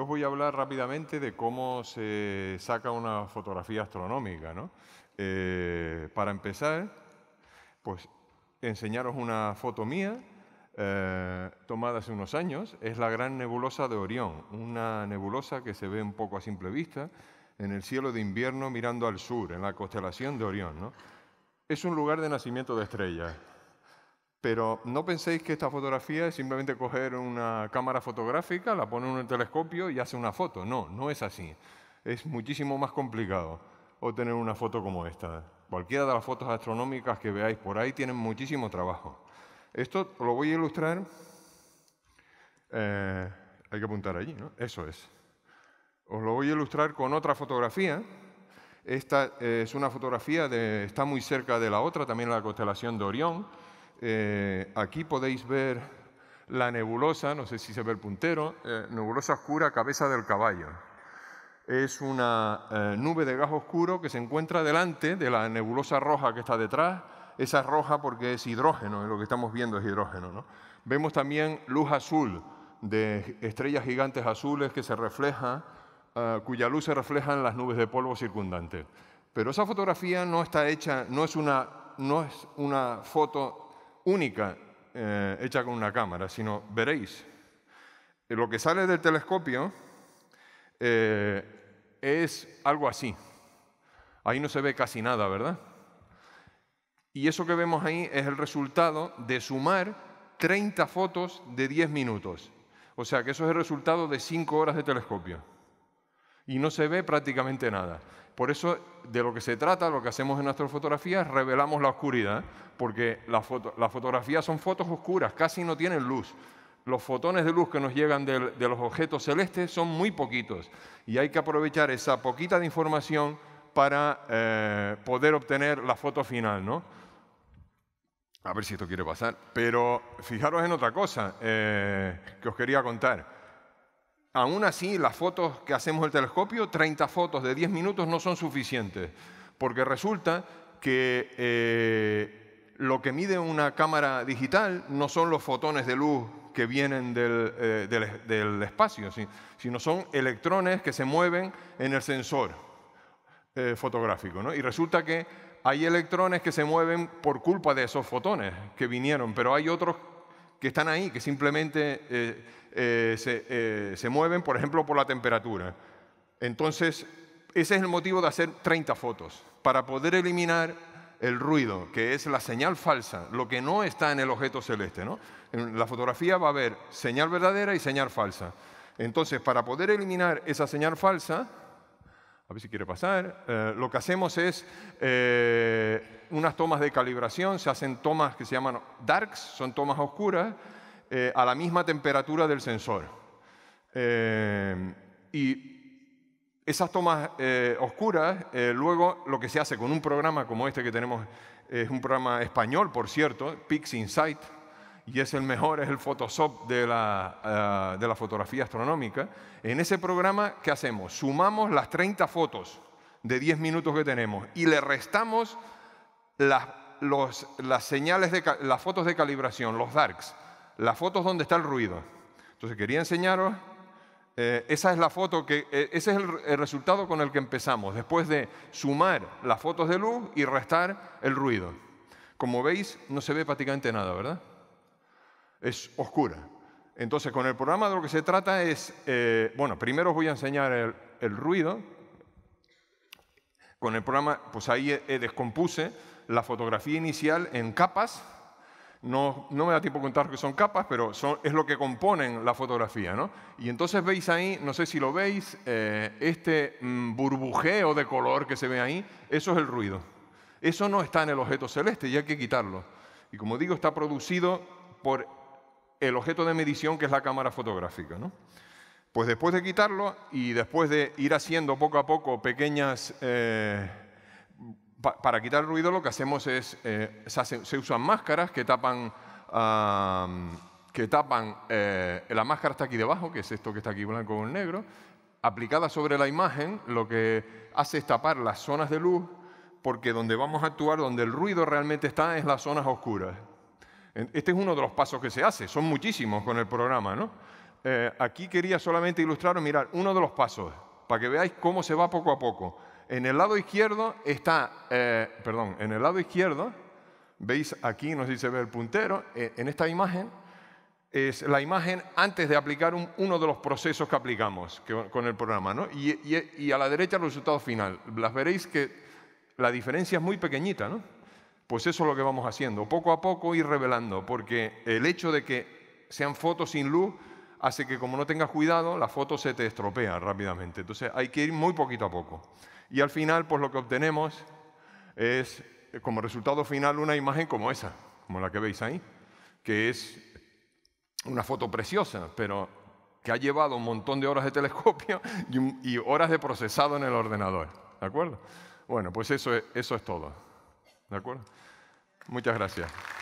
os voy a hablar rápidamente de cómo se saca una fotografía astronómica. ¿no? Eh, para empezar, pues enseñaros una foto mía eh, tomada hace unos años. Es la gran nebulosa de Orión, una nebulosa que se ve un poco a simple vista en el cielo de invierno mirando al sur, en la constelación de Orión. ¿no? Es un lugar de nacimiento de estrellas. Pero no penséis que esta fotografía es simplemente coger una cámara fotográfica, la pone en un telescopio y hace una foto. No, no es así. Es muchísimo más complicado obtener una foto como esta. Cualquiera de las fotos astronómicas que veáis por ahí tienen muchísimo trabajo. Esto lo voy a ilustrar. Eh, hay que apuntar allí, ¿no? Eso es. Os lo voy a ilustrar con otra fotografía. Esta es una fotografía de, está muy cerca de la otra, también la constelación de Orión eh, aquí podéis ver la nebulosa, no sé si se ve el puntero, eh, nebulosa oscura, cabeza del caballo. Es una eh, nube de gas oscuro que se encuentra delante de la nebulosa roja que está detrás. Esa roja porque es hidrógeno, lo que estamos viendo es hidrógeno. ¿no? Vemos también luz azul de estrellas gigantes azules que se refleja, cuya luz se refleja en las nubes de polvo circundantes. Pero esa fotografía no está hecha, no es una, no es una foto única eh, hecha con una cámara, sino veréis, lo que sale del telescopio eh, es algo así. Ahí no se ve casi nada, ¿verdad? Y eso que vemos ahí es el resultado de sumar 30 fotos de 10 minutos. O sea que eso es el resultado de 5 horas de telescopio y no se ve prácticamente nada. Por eso, de lo que se trata, lo que hacemos en nuestras fotografías, revelamos la oscuridad, porque las fotografías son fotos oscuras, casi no tienen luz. Los fotones de luz que nos llegan de, los objetos celestes son muy poquitos y hay que aprovechar esa poquita de información para eh, poder obtener la foto final, ¿no? A ver si esto quiere pasar. Pero fijaros en otra cosa eh, que os quería contar. Aún así, las fotos que hacemos del telescopio, 30 fotos de 10 minutos no son suficientes, porque resulta que eh, lo que mide una cámara digital no son los fotones de luz que vienen del, eh, espacio, sino son electrones que se mueven en el sensor eh, fotográfico. Y resulta que hay electrones que se mueven por culpa de esos fotones que vinieron, pero hay otros que están ahí, que simplemente eh, eh, eh, se, mueven, por ejemplo, por la temperatura. Entonces, ese es el motivo de hacer 30 fotos, para poder eliminar el ruido, que es la señal falsa, lo que no está en el objeto celeste. ¿no? En la fotografía va a haber señal verdadera y señal falsa. Entonces, para poder eliminar esa señal falsa, a ver si quiere pasar. Eh, lo que hacemos es eh, unas tomas de calibración, se hacen tomas que se llaman darks, son tomas oscuras, eh, a la misma temperatura del sensor. y esas tomas oscuras, luego lo que se hace con un programa como este que tenemos, es un programa español, por cierto, Pix Insight, y es el mejor, es el Photoshop de la, eh, de la fotografía astronómica. En ese programa, ¿qué hacemos? Sumamos las 30 fotos de 10 minutos que tenemos y le restamos las, las señales, de, las fotos de calibración, los darks, las fotos donde está el ruido. Entonces quería enseñaros, eh, esa es la foto que, eh, ese es el resultado con el que empezamos, después de sumar las fotos de luz y restar el ruido. Como veis, no se ve prácticamente nada, ¿verdad? es oscura. Entonces, con el programa de lo que se trata es, eh, bueno, primero os voy a enseñar el, ruido. Con el programa, pues ahí he descompuse la fotografía inicial en capas. No, no me da tiempo contar que son capas, pero es lo que componen la fotografía, Y entonces veis ahí, no sé si lo veis, eh, este mm, burbujeo de color que se ve ahí, eso es el ruido. Eso no está en el objeto celeste y hay que quitarlo. Y como digo, está producido por el objeto de medición que es la cámara fotográfica. ¿no? Pues después de quitarlo y después de ir haciendo poco a poco pequeñas... Eh, para quitar el ruido lo que hacemos es, eh, se, usan máscaras que tapan, que tapan eh, la máscara está aquí debajo, que es esto que está aquí blanco con negro, aplicada sobre la imagen, lo que hace es tapar las zonas de luz, porque donde vamos a actuar, donde el ruido realmente está, es las zonas oscuras. Este es uno de los pasos que se hace, son muchísimos con el programa, ¿no? Eh, aquí quería solamente ilustraros, mirar, uno de los pasos, para que veáis cómo se va poco a poco. En el lado izquierdo está, eh, perdón, en el lado izquierdo, veis aquí, no sé si se ve el puntero, eh, en esta imagen, es la imagen antes de aplicar uno de los procesos que aplicamos con el programa, ¿no? Y, a la derecha el resultado final. Las veréis que la diferencia es muy pequeñita, ¿no? Pues eso es lo que vamos haciendo, poco a poco ir revelando, porque el hecho de que sean fotos sin luz hace que como no tengas cuidado, la foto se te estropea rápidamente. Entonces hay que ir muy poquito a poco. Y al final, pues lo que obtenemos es como resultado final una imagen como esa, como la que veis ahí, que es una foto preciosa, pero que ha llevado un montón de horas de telescopio y, horas de procesado en el ordenador. ¿De acuerdo? Bueno, pues eso es, eso es todo. ¿De acuerdo? Muchas gracias.